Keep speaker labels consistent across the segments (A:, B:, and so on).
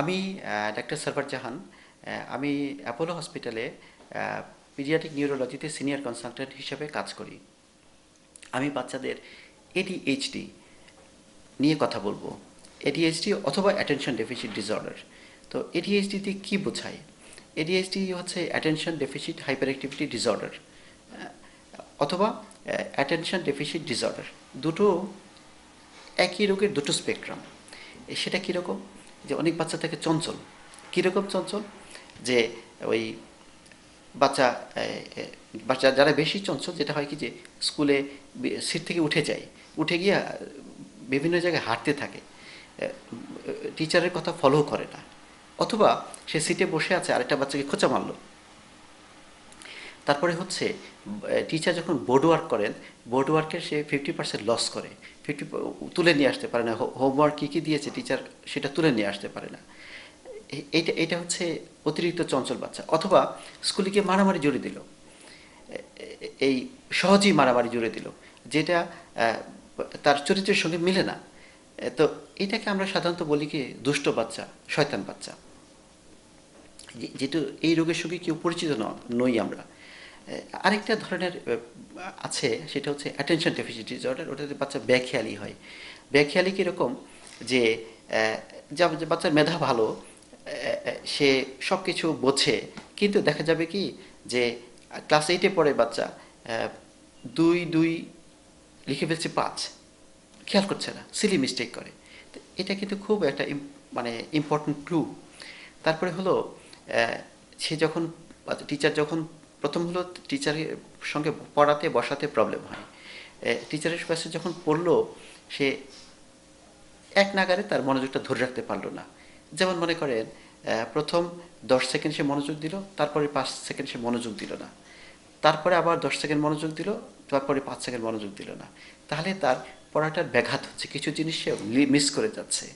A: আমি ডাক্তার সরফার জাহান আমি অ্যাপোলো হসপিটালে পিডিয়াটিক নিউরোলজিতে সিনিয়র কনসালটেন্ট হিসেবে কাজ করি আমি বাচ্চাদের এডিএইচডি নিয়ে কথা বলবো এডিএইচডি অথবা অ্যাটেনশন ডেফিসিট ডিসঅর্ডার তো এডিএইচডিতে কী বোঝায় এডিএইচডি হচ্ছে attention deficit hyperactivity disorder অথবা অ্যাটেনশন ডেফিসিট ডিসঅর্ডার দুটো একই রোগের দুটো স্পেকট্রাম সেটা কীরকম যে অনেক বাচ্চা থাকে চঞ্চল কীরকম চঞ্চল যে ওই বাচ্চা বাচ্চা যারা বেশি চঞ্চল যেটা হয় কি যে স্কুলে সিট থেকে উঠে যায় উঠে গিয়ে বিভিন্ন জায়গায় হাঁটতে থাকে টিচারের কথা ফলো করে না অথবা সে সিটে বসে আছে আরেকটা বাচ্চাকে খোঁচা মারলো তারপরে হচ্ছে টিচার যখন বোর্ড ওয়ার্ক করেন বোর্ড ওয়ার্কে সে ফিফটি পার্সেন্ট লস করে ফিফটি তুলে নিয়ে আসতে পারে না হোমওয়ার্ক কী কী দিয়েছে টিচার সেটা তুলে নিয়ে আসতে পারে না এইটা এটা হচ্ছে অতিরিক্ত চঞ্চল বাচ্চা অথবা স্কুলে গিয়ে মারামারি জুড়ে দিল এই সহজেই মারামারি জুড়ে দিল যেটা তার চরিত্রের সঙ্গে মিলে না তো এটাকে আমরা সাধারণত বলি কি দুষ্ট বাচ্চা শয়তান বাচ্চা যেহেতু এই রোগের সঙ্গে কেউ পরিচিত নই আমরা আরেকটা ধরনের আছে সেটা হচ্ছে অ্যাটেনশন ডেফিসিট ডিসঅর্ডার ওটাতে বাচ্চা ব্যাখেয়ালি হয় ব্যাখেয়ালি কীরকম যে বাচ্চার মেধা ভালো সে সব কিছু বোঝে কিন্তু দেখা যাবে কি যে ক্লাস এইটে পড়ে বাচ্চা দুই দুই লিখে ফেলছে পাঁচ খেয়াল করছে না সিলি মিস্টেক করে এটা কিন্তু খুব একটা মানে ইম্পর্টেন্ট ক্লু তারপরে হলো সে যখন টিচার যখন প্রথম হলো টিচারের সঙ্গে পড়াতে বসাতে প্রবলেম হয় টিচারের কাছে যখন পড়লো সে এক নাগারে তার মনোযোগটা ধরে রাখতে পারলো না যেমন মনে করেন প্রথম দশ সেকেন্ড সে মনোযোগ দিল তারপরে পাঁচ সেকেন্ড সে মনোযোগ দিল না তারপরে আবার দশ সেকেন্ড মনোযোগ দিল তারপরে পাঁচ সেকেন্ড মনোযোগ দিল না তাহলে তার পড়াটার ব্যাঘাত হচ্ছে কিছু জিনিস সে মিস করে যাচ্ছে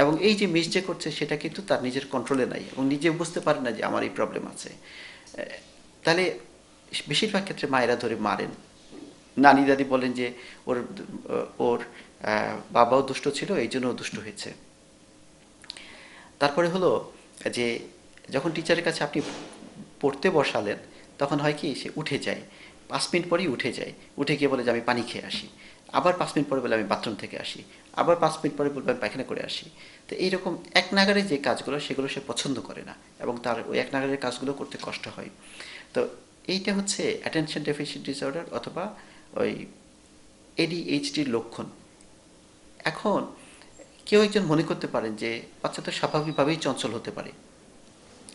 A: এবং এই যে মিস যে করছে সেটা কিন্তু তার নিজের কন্ট্রোলে নাই এবং নিজে বুঝতে পারে না যে আমার এই প্রবলেম আছে তাহলে বেশিরভাগ ক্ষেত্রে মায়েরা ধরে মারেন নানি দাদি বলেন যে ওর ওর বাবাও দুষ্ট ছিল এই জন্য দুষ্ট হয়েছে তারপরে হলো যে যখন টিচারের কাছে আপনি পড়তে বসালেন তখন হয় কি সে উঠে যায় পাঁচ মিনিট পরেই উঠে যায় উঠে গিয়ে বলে যে আমি পানি খেয়ে আসি আবার পাঁচ মিনিট পরে বলে আমি বাথরুম থেকে আসি আবার পাঁচ মিনিট পরে বলবে আমি পায়খানা করে আসি তো এইরকম এক নাগারে যে কাজগুলো সেগুলো সে পছন্দ করে না এবং তার ওই এক নাগারের কাজগুলো করতে কষ্ট হয় তো এইটা হচ্ছে অ্যাটেনশন ডেফিসিট ডিসঅর্ডার অথবা ওই এডিএইচডির লক্ষণ এখন কেউ একজন মনে করতে পারেন যে বাচ্চা তো স্বাভাবিকভাবেই চঞ্চল হতে পারে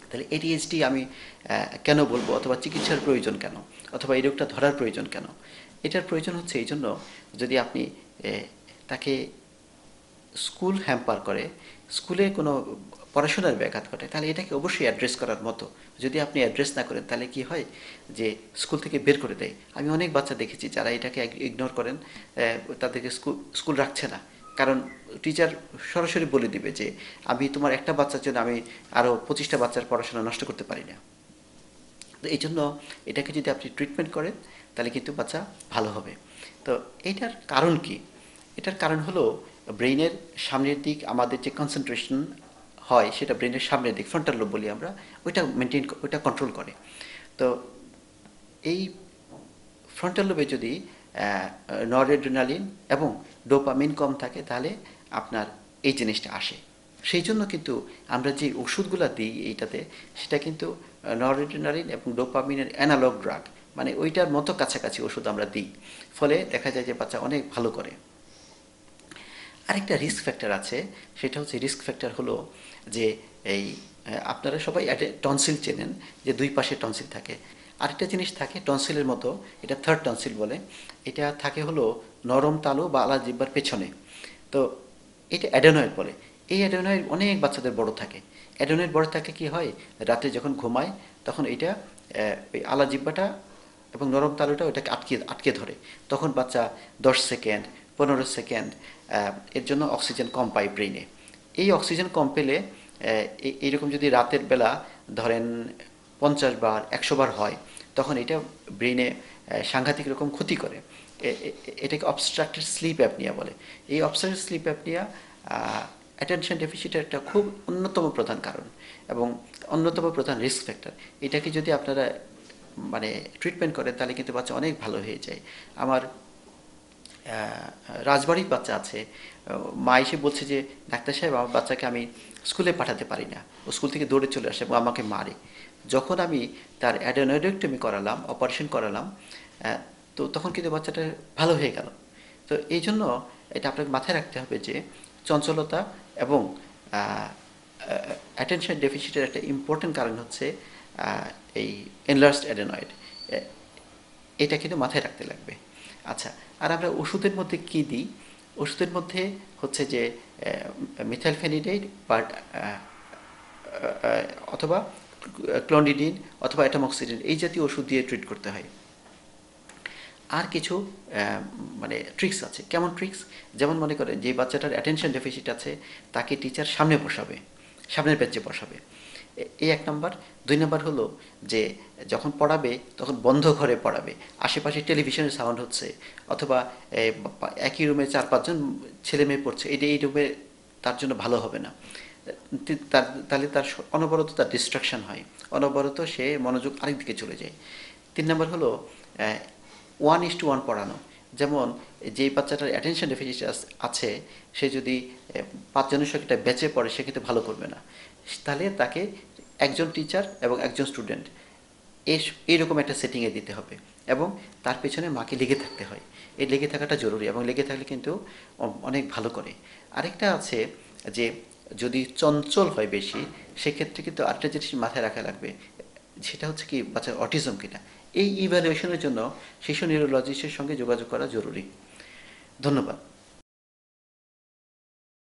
A: তাহলে এডিএইচডি আমি কেন বলবো অথবা চিকিৎসার প্রয়োজন কেন অথবা এই রোগটা ধরার প্রয়োজন কেন এটার প্রয়োজন হচ্ছে এই জন্য যদি আপনি তাকে স্কুল হ্যাম্পার করে স্কুলে কোনো পড়াশোনার ব্যাঘাত ঘটে তাহলে এটাকে অবশ্যই অ্যাড্রেস করার মতো যদি আপনি অ্যাড্রেস না করেন তাহলে কি হয় যে স্কুল থেকে বের করে দেয় আমি অনেক বাচ্চা দেখেছি যারা এটাকে ইগনোর করেন তাদেরকে স্কুল স্কুল রাখছে না কারণ টিচার সরাসরি বলে দিবে যে আমি তোমার একটা বাচ্চার জন্য আমি আরও পঁচিশটা বাচ্চার পড়াশোনা নষ্ট করতে পারি না তো এই জন্য এটাকে যদি আপনি ট্রিটমেন্ট করেন তাহলে কিন্তু বাচ্চা ভালো হবে তো এইটার কারণ কি এটার কারণ হলো ব্রেনের সামনের দিক আমাদের যে কনসেন্ট্রেশন হয় সেটা ব্রেনের সামনের দিক ফ্রন্টাল লোব বলি আমরা ওইটা মেনটেন ওইটা কন্ট্রোল করে তো এই ফ্রন্টাল লোবে যদি নরেড্রিনালিন এবং ডোপামিন কম থাকে তাহলে আপনার এই জিনিসটা আসে সেই জন্য কিন্তু আমরা যে ওষুধগুলো দিই এইটাতে সেটা কিন্তু নরেড্রিনালিন এবং ডোপামিনের অ্যানালগ ড্রাগ মানে ওইটার মতো কাছাকাছি ওষুধ আমরা দিই ফলে দেখা যায় যে বাচ্চা অনেক ভালো করে আরেকটা রিস্ক ফ্যাক্টর আছে সেটা হচ্ছে রিস্ক ফ্যাক্টর হলো যে এই আপনারা সবাই একটা টনসিল চেনেন যে দুই পাশে টনসিল থাকে আরেকটা জিনিস থাকে টনসিলের মতো এটা থার্ড টনসিল বলে এটা থাকে হলো নরম তালু বা আলা জিব্বার পেছনে তো এটা অ্যাডেনয়েড বলে এই অ্যাডেনয়েড অনেক বাচ্চাদের বড় থাকে অ্যাডেনয়েড বড় থাকে কি হয় রাতে যখন ঘুমায় তখন এটা ওই আলা জিব্বাটা এবং নরম তালুটা ওটাকে আটকে আটকে ধরে তখন বাচ্চা দশ সেকেন্ড পনেরো সেকেন্ড এর জন্য অক্সিজেন কম পাই ব্রেনে এই অক্সিজেন কম পেলে এইরকম যদি রাতের বেলা ধরেন পঞ্চাশ বার একশো বার হয় তখন এটা ব্রেইনে সাংঘাতিক রকম ক্ষতি করে এটাকে অবস্ট্রাক্টেড স্লিপ অ্যাপনিয়া বলে এই অবস্ট্রাক্টেড স্লিপ অ্যাপনিয়া অ্যাটেনশন ডেফিসিটের একটা খুব অন্যতম প্রধান কারণ এবং অন্যতম প্রধান রিস্ক ফ্যাক্টর এটাকে যদি আপনারা মানে ট্রিটমেন্ট করেন তাহলে কিন্তু বাচ্চা অনেক ভালো হয়ে যায় আমার রাজবাড়ির বাচ্চা আছে মা এসে বলছে যে ডাক্তার সাহেব আমার বাচ্চাকে আমি স্কুলে পাঠাতে পারি না ও স্কুল থেকে দৌড়ে চলে আসে এবং আমাকে মারে যখন আমি তার আমি করালাম অপারেশন করালাম তো তখন কিন্তু বাচ্চাটা ভালো হয়ে গেল তো এই জন্য এটা আপনাকে মাথায় রাখতে হবে যে চঞ্চলতা এবং অ্যাটেনশন ডেফিসিটের একটা ইম্পর্টেন্ট কারণ হচ্ছে এই এনলার্স অ্যাডেনয়েড এটা কিন্তু মাথায় রাখতে লাগবে আচ্ছা আর আমরা ওষুধের মধ্যে কি দিই ওষুধের মধ্যে হচ্ছে যে মিথাইলফেনিডাইড বা অথবা ক্লোনিডিন অথবা অ্যাটামক্সিডিন এই জাতীয় ওষুধ দিয়ে ট্রিট করতে হয় আর কিছু মানে ট্রিক্স আছে কেমন ট্রিক্স যেমন মনে করেন যে বাচ্চাটার অ্যাটেনশন ডেফিসিট আছে তাকে টিচার সামনে বসাবে সামনের বেঞ্চে বসাবে এই এক নম্বর দুই নম্বর হলো যে যখন পড়াবে তখন বন্ধ ঘরে পড়াবে আশেপাশে টেলিভিশনের সাউন্ড হচ্ছে অথবা একই রুমে চার পাঁচজন ছেলে মেয়ে পড়ছে এটা এই রুমে তার জন্য ভালো হবে না তাহলে তার অনবরত তার ডিস্ট্রাকশন হয় অনবরত সে মনোযোগ আরেক দিকে চলে যায় তিন নম্বর হলো ওয়ান ইস টু ওয়ান পড়ানো যেমন যেই বাচ্চাটার অ্যাটেনশন ডেফিসিট আছে সে যদি পাঁচজনের সঙ্গে বেঁচে পড়ে সেক্ষেত্রে ভালো করবে না তাহলে তাকে একজন টিচার এবং একজন স্টুডেন্ট এইরকম একটা সেটিংয়ে দিতে হবে এবং তার পেছনে মাকে লেগে থাকতে হয় এই লেগে থাকাটা জরুরি এবং লেগে থাকলে কিন্তু অনেক ভালো করে আরেকটা আছে যে যদি চঞ্চল হয় বেশি সেক্ষেত্রে কিন্তু আরেকটা জিনিস মাথায় রাখা লাগবে সেটা হচ্ছে কি বাচ্চার অটিজম কিনা এই ইভ্যালুয়েশনের জন্য শিশু নিউরোলজিস্টের সঙ্গে যোগাযোগ করা জরুরি ধন্যবাদ